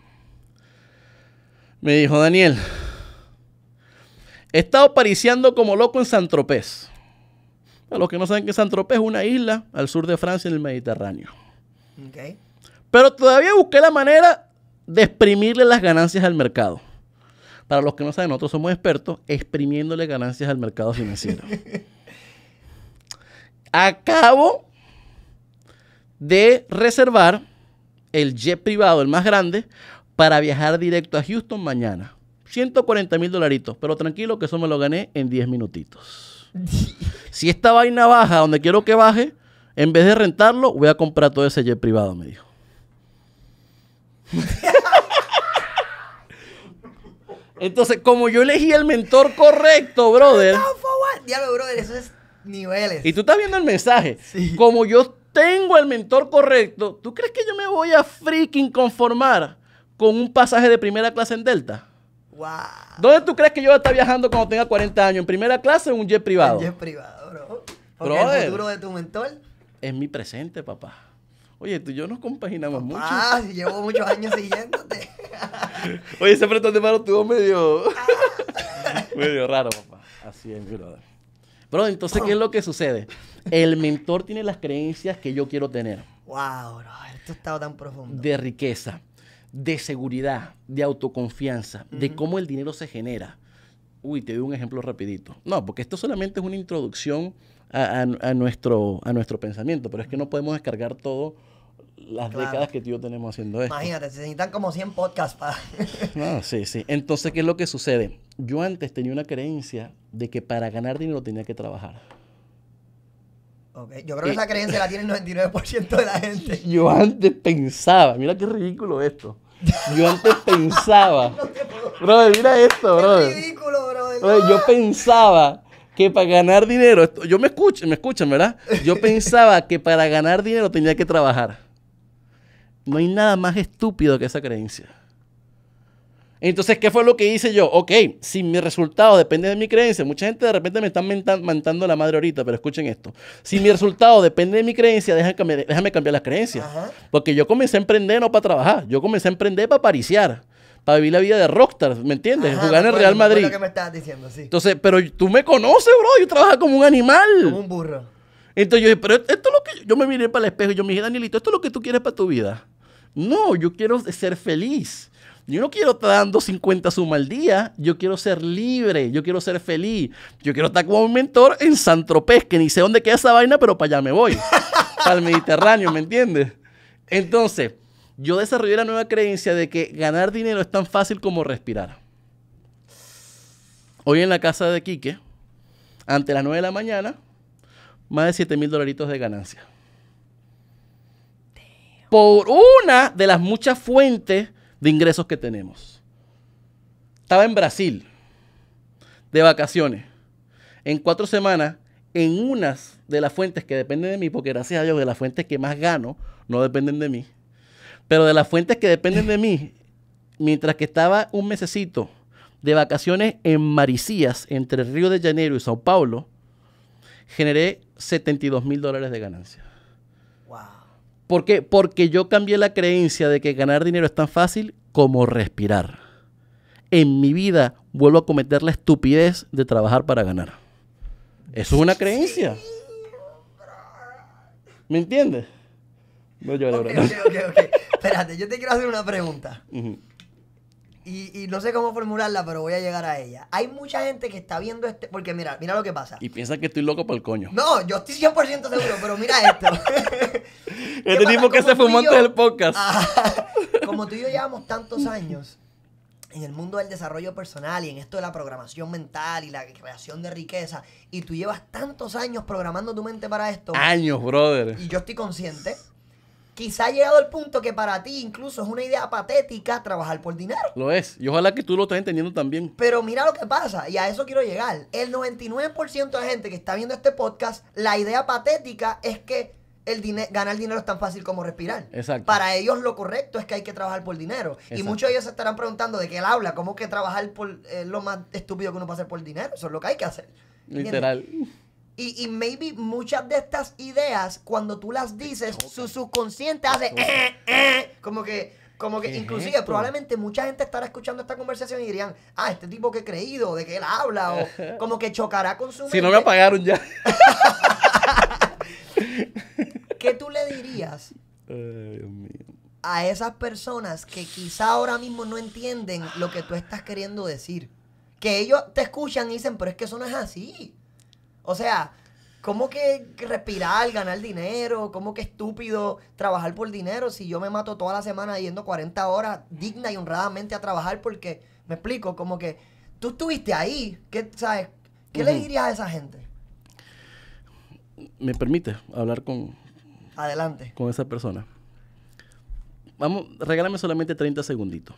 Me dijo Daniel. He estado pariciando como loco en San tropez A los que no saben que Saint-Tropez es una isla al sur de Francia en el Mediterráneo. Pero todavía busqué la manera de exprimirle las ganancias al mercado. Para los que no saben, nosotros somos expertos exprimiéndole ganancias al mercado financiero. Acabo de reservar el jet privado, el más grande, para viajar directo a Houston mañana. 140 mil dolaritos, pero tranquilo que eso me lo gané en 10 minutitos. si esta vaina baja donde quiero que baje, en vez de rentarlo, voy a comprar todo ese jet privado, me dijo. Entonces, como yo elegí el mentor correcto, brother. Diablo, brother, eso es niveles. Y tú estás viendo el mensaje. Como yo tengo el mentor correcto, ¿tú crees que yo me voy a freaking conformar con un pasaje de primera clase en Delta? Wow. ¿Dónde tú crees que yo voy a estar viajando cuando tenga 40 años? ¿En primera clase o en un jet privado? En jet privado, bro. Porque el futuro de tu mentor es mi presente, papá. Oye, tú y yo nos compaginamos mucho. Ah, llevo muchos años siguiéndote. Oye, ese apretón de mano estuvo medio. medio raro, papá. Así es, mi brother. Bro, entonces, ¿qué es lo que sucede? El mentor tiene las creencias que yo quiero tener. Wow, bro. Esto estado tan profundo. De riqueza, de seguridad, de autoconfianza, de cómo el dinero se genera Uy, te doy un ejemplo rapidito. No, porque esto solamente es una introducción a, nuestro, a nuestro pensamiento, pero es que no podemos descargar todo las décadas que tú tenemos haciendo esto. Imagínate, se necesitan como 100 podcasts para... no, sí, sí. Entonces, ¿qué es lo que sucede? Yo antes tenía una creencia de que para ganar dinero tenía que trabajar. Okay. Yo creo que esa creencia la tiene el 99% de la gente. Yo antes pensaba, mira qué ridículo esto. Yo antes pensaba. Bro, mira esto, bro. ridículo, yo pensaba que para ganar dinero, yo me escuché, me escuchan, ¿verdad? Yo pensaba que para ganar dinero tenía que trabajar. No hay nada más estúpido que esa creencia. Entonces, ¿qué fue lo que hice yo? Ok, si mi resultado depende de mi creencia, mucha gente de repente me está mentando la madre ahorita, pero escuchen esto. Si mi resultado depende de mi creencia, déjame, cambiar las creencias. Porque yo comencé a emprender no para trabajar, yo comencé a emprender para pariciar para vivir la vida de rockstar, ¿me entiendes? Jugar en el Real Madrid. Lo que me estás diciendo, sí. Entonces, pero tú me conoces, bro, yo trabajo como un animal. Como un burro. Entonces yo dije, pero esto es lo que yo me miré para el espejo y yo me dije, Danielito, esto es lo que tú quieres para tu vida. No, yo quiero ser feliz. Yo no quiero estar dando 50 sumas al día. Yo quiero ser libre. Yo quiero ser feliz. Yo quiero estar como un mentor en San que ni sé dónde queda esa vaina, pero para allá me voy. para el Mediterráneo, ¿me entiendes? Entonces, yo desarrollé la nueva creencia de que ganar dinero es tan fácil como respirar. Hoy en la casa de Quique, ante las 9 de la mañana, más de 7 mil dolaritos de ganancia. Por una de las muchas fuentes de ingresos que tenemos. Estaba en Brasil, de vacaciones. En cuatro semanas, en unas de las fuentes que dependen de mí, porque gracias a Dios de las fuentes que más gano no dependen de mí pero de las fuentes que dependen de mí, mientras que estaba un mesecito de vacaciones en Maricías, entre Río de Janeiro y Sao Paulo, generé 72 mil dólares de ganancia. Wow. ¿Por qué? Porque yo cambié la creencia de que ganar dinero es tan fácil como respirar. En mi vida vuelvo a cometer la estupidez de trabajar para ganar. Eso es una creencia. ¿Me entiendes? No yo okay, okay, Espérate, yo te quiero hacer una pregunta. y, no sé cómo formularla, pero voy a llegar a ella. Hay mucha gente que está viendo este. Porque mira, mira lo que pasa. Y piensa que estoy loco por el coño. No, yo estoy 100% seguro, pero mira esto. este tipo que se fumó antes del podcast. Ah, como tú y yo llevamos tantos años en el mundo del desarrollo personal y en esto de la programación mental y la creación de riqueza, y tú llevas tantos años programando tu mente para esto. Años, brother. Y yo estoy consciente quizá ha llegado el punto que para ti incluso es una idea patética trabajar por dinero. Lo es. Y ojalá que tú lo estés entendiendo también. Pero mira lo que pasa, y a eso quiero llegar. El 99% de la gente que está viendo este podcast, la idea patética es que el ganar dinero es tan fácil como respirar. Exacto. Para ellos lo correcto es que hay que trabajar por dinero. Y muchos de ellos se estarán preguntando de qué él habla, cómo que trabajar por eh, lo más estúpido que uno puede hacer por dinero. Eso es lo que hay que hacer. Literal. Y, maybe muchas de estas ideas, cuando tú las dices, su subconsciente hace eh, eh", como que como que inclusive probablemente mucha gente estará escuchando esta conversación y dirían, ah, este tipo que he creído, de que él habla, o como que chocará con su... Si no me apagaron ya. ¿Qué tú le dirías mío. a esas personas que quizá ahora mismo no entienden lo que tú estás queriendo decir? Que ellos te escuchan y dicen, pero es que eso no es así. O sea, ¿cómo que respirar, ganar dinero? ¿Cómo que estúpido trabajar por dinero si yo me mato toda la semana yendo 40 horas digna y honradamente a trabajar? Porque, me explico, como que tú estuviste ahí, ¿qué, sabes? ¿Qué le dirías a esa gente? ¿Me permite hablar con... Adelante. Con esa persona. Vamos, regálame solamente 30 segunditos.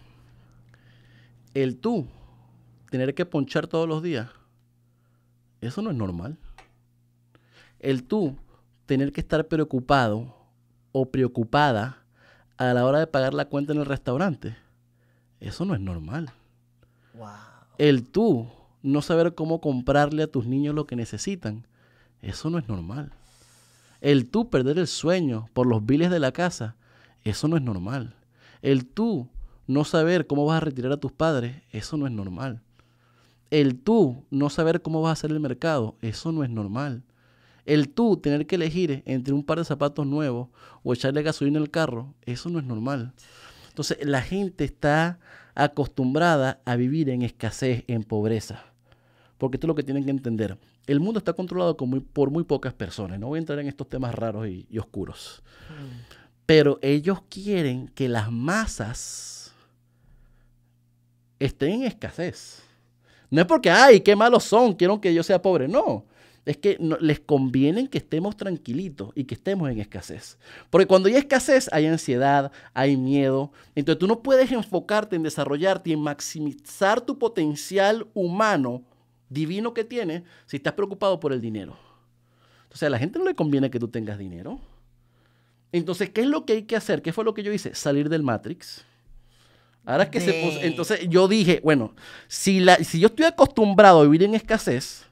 El tú tener que ponchar todos los días eso no es normal. El tú tener que estar preocupado o preocupada a la hora de pagar la cuenta en el restaurante, eso no es normal. El tú no saber cómo comprarle a tus niños lo que necesitan, eso no es normal. El tú perder el sueño por los biles de la casa, eso no es normal. El tú no saber cómo vas a retirar a tus padres, eso no es normal. El tú no saber cómo vas a hacer el mercado, eso no es normal. El tú tener que elegir entre un par de zapatos nuevos o echarle gasolina al carro, eso no es normal. Entonces la gente está acostumbrada a vivir en escasez, en pobreza. Porque esto es lo que tienen que entender. El mundo está controlado por muy pocas personas. No voy a entrar en estos temas raros y, oscuros. Mm. Pero ellos quieren que las masas estén en escasez. No es porque, ay, qué malos son, quiero que yo sea pobre. No, es que les conviene que estemos tranquilitos y que estemos en escasez. Porque cuando hay escasez hay ansiedad, hay miedo. Entonces tú no puedes enfocarte en desarrollarte y en maximizar tu potencial humano, divino que tienes, si estás preocupado por el dinero. Entonces a la gente no le conviene que tú tengas dinero. Entonces, ¿qué es lo que hay que hacer? ¿Qué fue lo que yo hice? Salir del Matrix Ahora que se entonces yo dije, bueno, si, la, si yo estoy acostumbrado a vivir en escasez,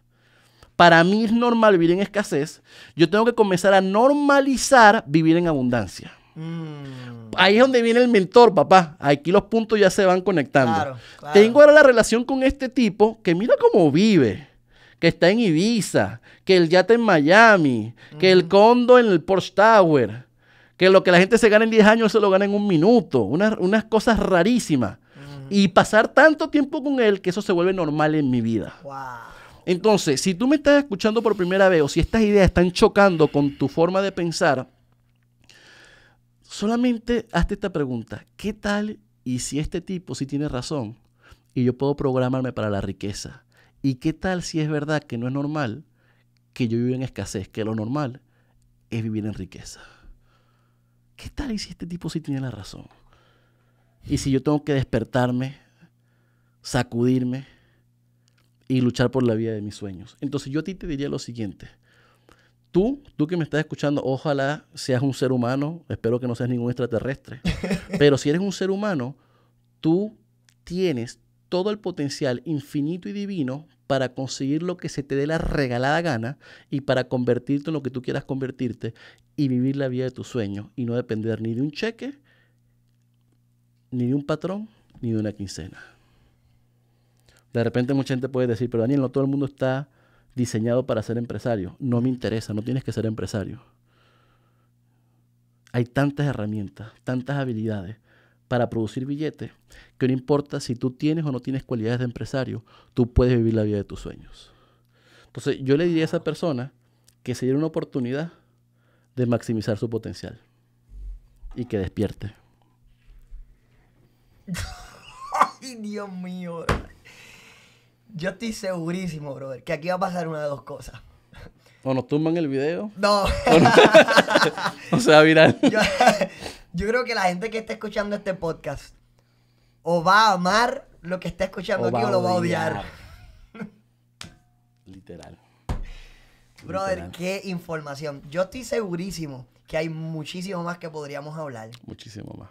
para mí es normal vivir en escasez, yo tengo que comenzar a normalizar vivir en abundancia. Mm. Ahí es donde viene el mentor, papá. Aquí los puntos ya se van conectando. Tengo ahora la relación con este tipo que mira cómo vive que está en Ibiza, que el yate en Miami, que el mm. condo en el Porsche Tower que lo que la gente se gana en 10 años se lo gana en un minuto, unas, cosas rarísimas. Y pasar tanto tiempo con él que eso se vuelve normal en mi vida. Entonces, si tú me estás escuchando por primera vez o si estas ideas están chocando con tu forma de pensar, solamente hazte esta pregunta. ¿Qué tal y si este tipo sí tiene razón y yo puedo programarme para la riqueza? ¿Y qué tal si es verdad que no es normal que yo viva en escasez, que lo normal es vivir en riqueza? ¿qué tal si este tipo sí tiene la razón? Y si yo tengo que despertarme, sacudirme y luchar por la vida de mis sueños. Entonces yo a ti te diría lo siguiente. Tú, tú que me estás escuchando, ojalá seas un ser humano, espero que no seas ningún extraterrestre, pero si eres un ser humano, tú tienes todo el potencial infinito y divino para conseguir lo que se te dé la regalada gana y para convertirte en lo que tú quieras convertirte y vivir la vida de tus sueños y no depender ni de un cheque, ni de un patrón, ni de una quincena. De repente mucha gente puede decir, pero Daniel, no todo el mundo está diseñado para ser empresario. No me interesa, no tienes que ser empresario. Hay tantas herramientas, tantas habilidades para producir billetes, que no importa si tú tienes o no tienes cualidades de empresario, tú puedes vivir la vida de tus sueños. Entonces yo le diría a esa persona que se diera una oportunidad de maximizar su potencial y que despierte. Ay, Dios mío. Yo estoy segurísimo, brother, que aquí va a pasar una de dos cosas. O nos tumban el video. No. O, sea, viral. Yo creo que la gente que está escuchando este podcast o va a amar lo que está escuchando aquí o lo va a odiar. Literal. Brother, qué información. Yo estoy segurísimo que hay muchísimo más que podríamos hablar. Muchísimo más.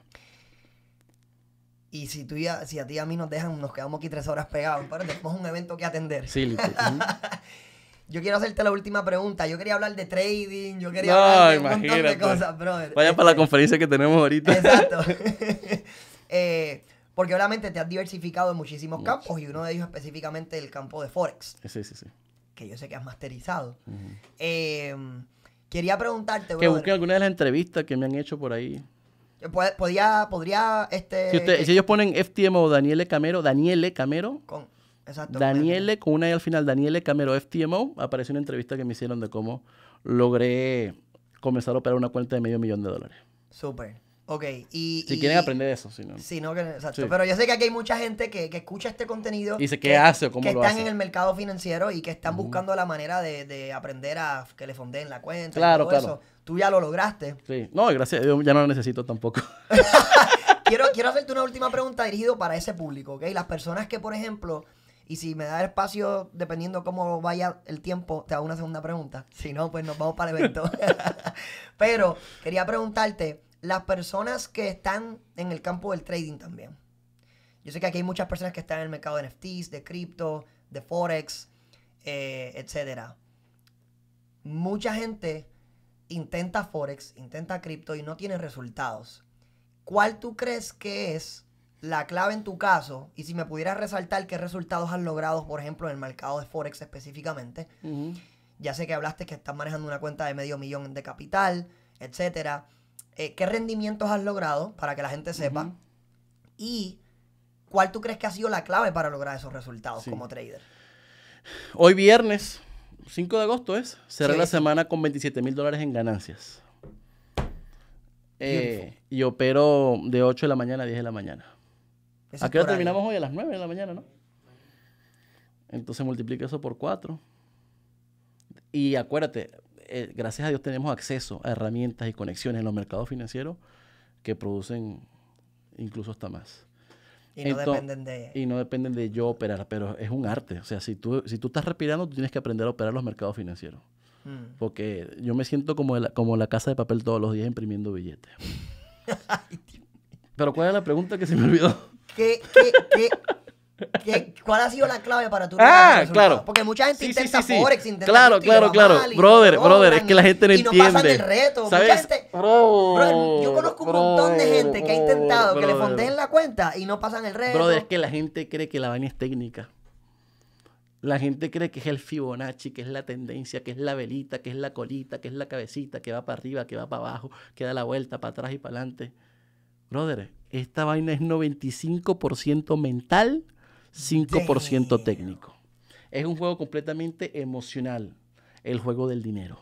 Y si, tú y a, ti y a mí nos dejan, nos quedamos aquí tres horas pegados. Pero tenemos un evento que atender. Sí, literal. Yo quiero hacerte la última pregunta. Yo quería hablar de trading, yo quería hablar de un montón de cosas, brother. Vaya para la este, conferencia que tenemos ahorita. Exacto. Eh, porque obviamente te has diversificado en muchísimos campos y uno de ellos específicamente el campo de Forex. Sí, sí, sí. Que yo sé que has masterizado. Eh, quería preguntarte, Que busquen alguna de las entrevistas que me han hecho por ahí. Eh, podría, podría, este... Si, ellos ponen FTM o Daniele Camero, Daniele Camero... Con Exacto. Daniele, con una y al final, Daniele Camero FTMO, apareció una entrevista que me hicieron de cómo logré comenzar a operar una cuenta de medio millón de dólares. Súper. Ok, y... Si quieren aprender eso, si no. exacto. Pero yo sé que aquí hay mucha gente que, que escucha este contenido. Y que, hace o cómo Que están en el mercado financiero y que están buscando la manera de, aprender a que le fondeen la cuenta. Claro, y claro. Tú ya lo lograste. Sí. No, gracias. Yo ya no lo necesito tampoco. quiero, quiero hacerte una última pregunta dirigida para ese público, ¿ok? Las personas que, por ejemplo, y si me da espacio, dependiendo cómo vaya el tiempo, te hago una segunda pregunta. Si no, pues nos vamos para el evento. Pero quería preguntarte, las personas que están en el campo del trading también. Yo sé que aquí hay muchas personas que están en el mercado de NFTs, de cripto, de forex, eh, etcétera. Mucha gente intenta forex, intenta cripto y no tiene resultados. ¿Cuál tú crees que es la clave en tu caso, y si me pudieras resaltar qué resultados has logrado, por ejemplo, en el mercado de Forex específicamente, ya sé que hablaste que estás manejando una cuenta de medio millón de capital, etcétera. Eh, ¿Qué rendimientos has logrado para que la gente sepa? Y cuál tú crees que ha sido la clave para lograr esos resultados como trader. Hoy viernes, 5 de agosto es, cerré la semana con 27 mil dólares en ganancias. Eh, y opero de 8 de la mañana a 10 de la mañana. Acá terminamos hoy? A las 9 de la mañana, ¿no? Entonces multiplica eso por 4. Y acuérdate, eh, gracias a Dios tenemos acceso a herramientas y conexiones en los mercados financieros que producen incluso hasta más. Y no, dependen de... y no dependen de yo operar, pero es un arte. O sea, si tú, si tú estás respirando, tú tienes que aprender a operar los mercados financieros. Mm. Porque yo me siento como, como la casa de papel todos los días imprimiendo billetes. Pero ¿cuál es la pregunta que se me olvidó? ¿Cuál ha sido la clave para tu Ah, claro. Porque mucha gente intenta Forex, intenta Claro, claro, claro. brother, brother, es que la gente no entiende. no pasan el reto. ¿Sabes? yo conozco un montón de gente que ha intentado que le fondeen la cuenta y no pasan el reto. Brother, es que la gente cree que la vaina es técnica. La gente cree que es el Fibonacci, que es la tendencia, que es la velita, que es la colita, que es la cabecita, que va para arriba, que va para abajo, que da la vuelta para atrás y para adelante. Brother, esta vaina es 95% mental, 5% técnico. Es un juego completamente emocional, el juego del dinero.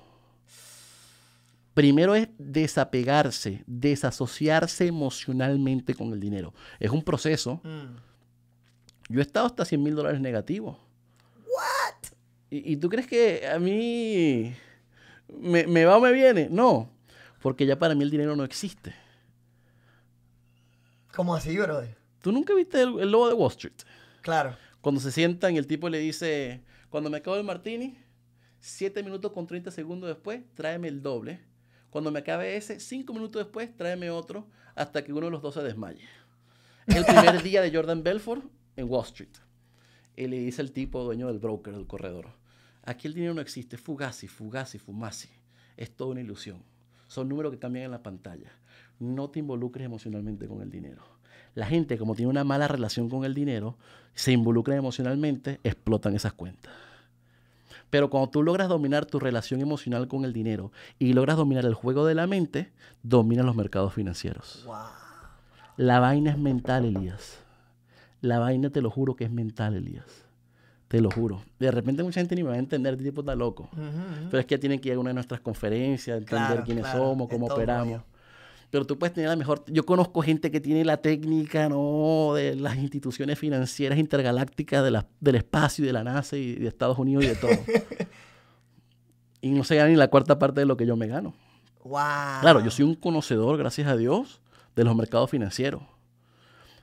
Primero es desapegarse, desasociarse emocionalmente con el dinero. Es un proceso. Mm. Yo he estado hasta 100 mil dólares negativos. ¿What? ¿Y, tú crees que a mí me, me va o me viene? No, porque ya para mí el dinero no existe. ¿Cómo así, bro? ¿Tú nunca viste el, lobo de Wall Street? Claro. Cuando se sientan y el tipo le dice, cuando me acabo el martini, 7 minutos con 30 segundos después, tráeme el doble. Cuando me acabe ese, 5 minutos después, tráeme otro, hasta que uno de los dos se desmaye. el primer día de Jordan Belfort en Wall Street. Y le dice el tipo dueño del broker, del corredor. Aquí el dinero no existe, fugazi, fugazi, fumazi. Es toda una ilusión. Son números que cambian en la pantalla no te involucres emocionalmente con el dinero. La gente, como tiene una mala relación con el dinero, se involucra emocionalmente, explotan esas cuentas. Pero cuando tú logras dominar tu relación emocional con el dinero y logras dominar el juego de la mente, dominas los mercados financieros. La vaina es mental, Elías. La vaina, te lo juro que es mental, Elías. Te lo juro. De repente mucha gente ni me va a entender, este tipo está loco. Pero es que tienen que ir a una de nuestras conferencias, entender quiénes somos, cómo operamos pero tú puedes tener la mejor. Yo conozco gente que tiene la técnica, ¿no? De las instituciones financieras intergalácticas de la, del espacio y de la NASA y de Estados Unidos y de todo. y no se gana ni la cuarta parte de lo que yo me gano. Wow. Claro, yo soy un conocedor, gracias a Dios, de los mercados financieros.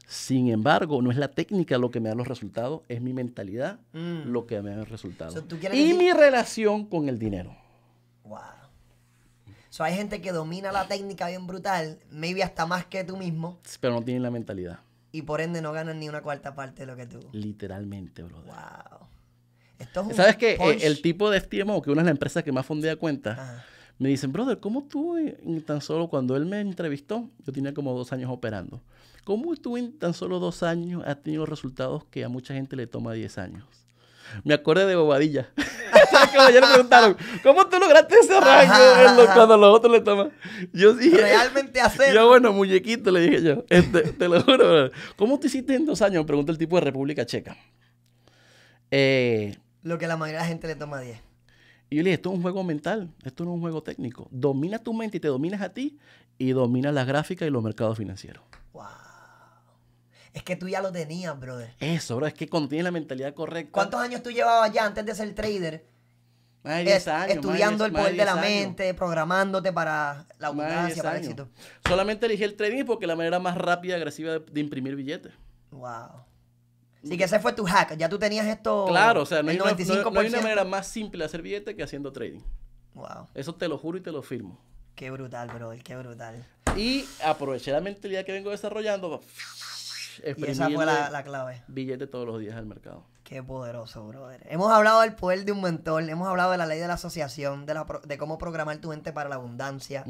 Sin embargo, no es la técnica lo que me da los resultados, es mi mentalidad mm. lo que me da los resultados. y mi relación con el dinero. Wow. So, hay gente que domina la técnica bien brutal, maybe hasta más que tú mismo. Pero no tienen la mentalidad. Y por ende no ganan ni una cuarta parte de lo que tú. Literalmente, brother. Wow. ¿Sabes qué? Eh, el tipo de o que una de las empresas que más fundía cuenta, me dicen, brother, ¿cómo tú en tan solo cuando él me entrevistó, yo tenía como dos años operando, ¿cómo tú en tan solo dos años has tenido resultados que a mucha gente le toma diez años? me acordé de Bobadilla. Ayer me preguntaron, ¿cómo tú lograste ese rayo cuando los otros le toman? Yo dije, realmente hacer. Yo, bueno, muñequito, le dije yo. Este, te lo juro, ¿cómo te hiciste en dos años? Me pregunta el tipo de República Checa. Eh, lo que la mayoría de la gente le toma 10. Y yo le dije, esto es un juego mental, esto no es un juego técnico. Domina tu mente y te dominas a ti y dominas las gráficas y los mercados financieros. Wow. Es que tú ya lo tenías, brother. Eso, bro, es que contiene la mentalidad correcta. ¿Cuántos años tú llevabas ya antes de ser trader? Más estudiando el poder de, la mente, programándote para la abundancia, para éxito. Solamente elegí el trading porque la manera más rápida y agresiva de, imprimir billetes. Wow. Así mm. que ese fue tu hack. Ya tú tenías esto. Claro, o sea, no, hay una, manera más simple de hacer billetes que haciendo trading. Wow. Eso te lo juro y te lo firmo. Qué brutal, bro. Qué brutal. Y aproveché la mentalidad que vengo desarrollando. Y esa fue la, clave. Billete todos los días al mercado. Qué poderoso, brother. Hemos hablado del poder de un mentor, hemos hablado de la ley de la asociación, de, cómo programar tu mente para la abundancia.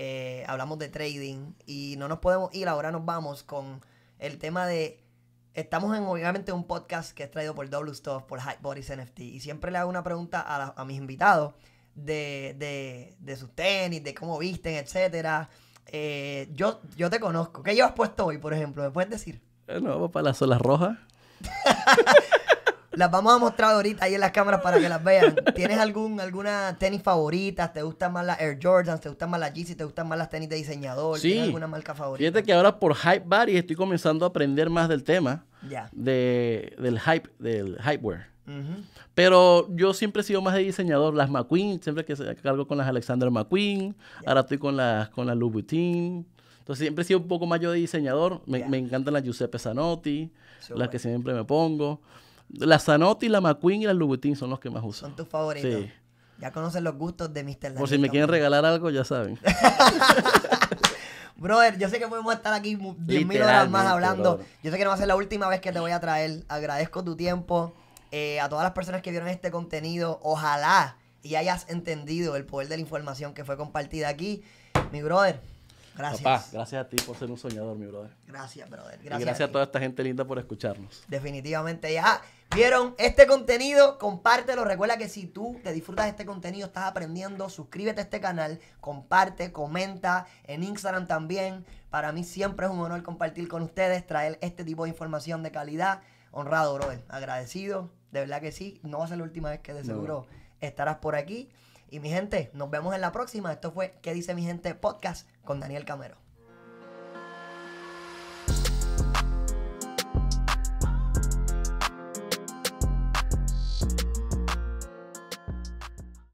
Eh, hablamos de trading y no nos podemos ir. Ahora nos vamos con el tema de. Estamos en obviamente un podcast que es traído por Double Stuff, por High Bodies NFT. Y siempre le hago una pregunta a, mis invitados de, de sus tenis, de cómo visten, etcétera eh, yo, yo te conozco. ¿Qué llevas puesto hoy, por ejemplo? ¿Me puedes decir? Bueno, eh, vamos para las olas rojas. las vamos a mostrar ahorita ahí en las cámaras para que las vean. ¿Tienes algún, alguna tenis favorita? ¿Te gustan más las Air Jordans? ¿Te gustan más las Yeezy? ¿Te gustan más las tenis de diseñador? Sí. ¿Tienes alguna marca favorita? Fíjate que ahora por Hype Barry estoy comenzando a aprender más del tema de, del hype, del hypeware. Pero yo siempre he sido más de diseñador. Las McQueen, siempre que cargo con las Alexander McQueen. Ahora estoy con las con las Louboutin. Entonces siempre he sido un poco más yo de diseñador. Me, me encantan las Giuseppe Zanotti, las que siempre me pongo. Las Zanotti, la McQueen y las Louboutin son los que más uso. Son tus favoritos. Ya conocen los gustos de Mr. Por si me quieren regalar algo, ya saben. Brother, yo sé que podemos estar aquí 10.000 horas más hablando. Yo sé que no va a ser la última vez que te voy a traer. Agradezco tu tiempo. Eh, a todas las personas que vieron este contenido, ojalá y hayas entendido el poder de la información que fue compartida aquí. Mi brother, Gracias. gracias a ti por ser un soñador, mi brother. Gracias, brother. Gracias, gracias a, toda esta gente linda por escucharnos. Definitivamente ya. ¿Vieron este contenido? Compártelo. Recuerda que si tú te disfrutas de este contenido, estás aprendiendo, suscríbete a este canal, comparte, comenta en Instagram también. Para mí siempre es un honor compartir con ustedes, traer este tipo de información de calidad. Honrado, brother. Agradecido. De verdad que sí. No va a ser la última vez que de seguro estarás por aquí. Y mi gente, nos vemos en la próxima. Esto fue ¿Qué dice mi gente? Podcast con Daniel Camero.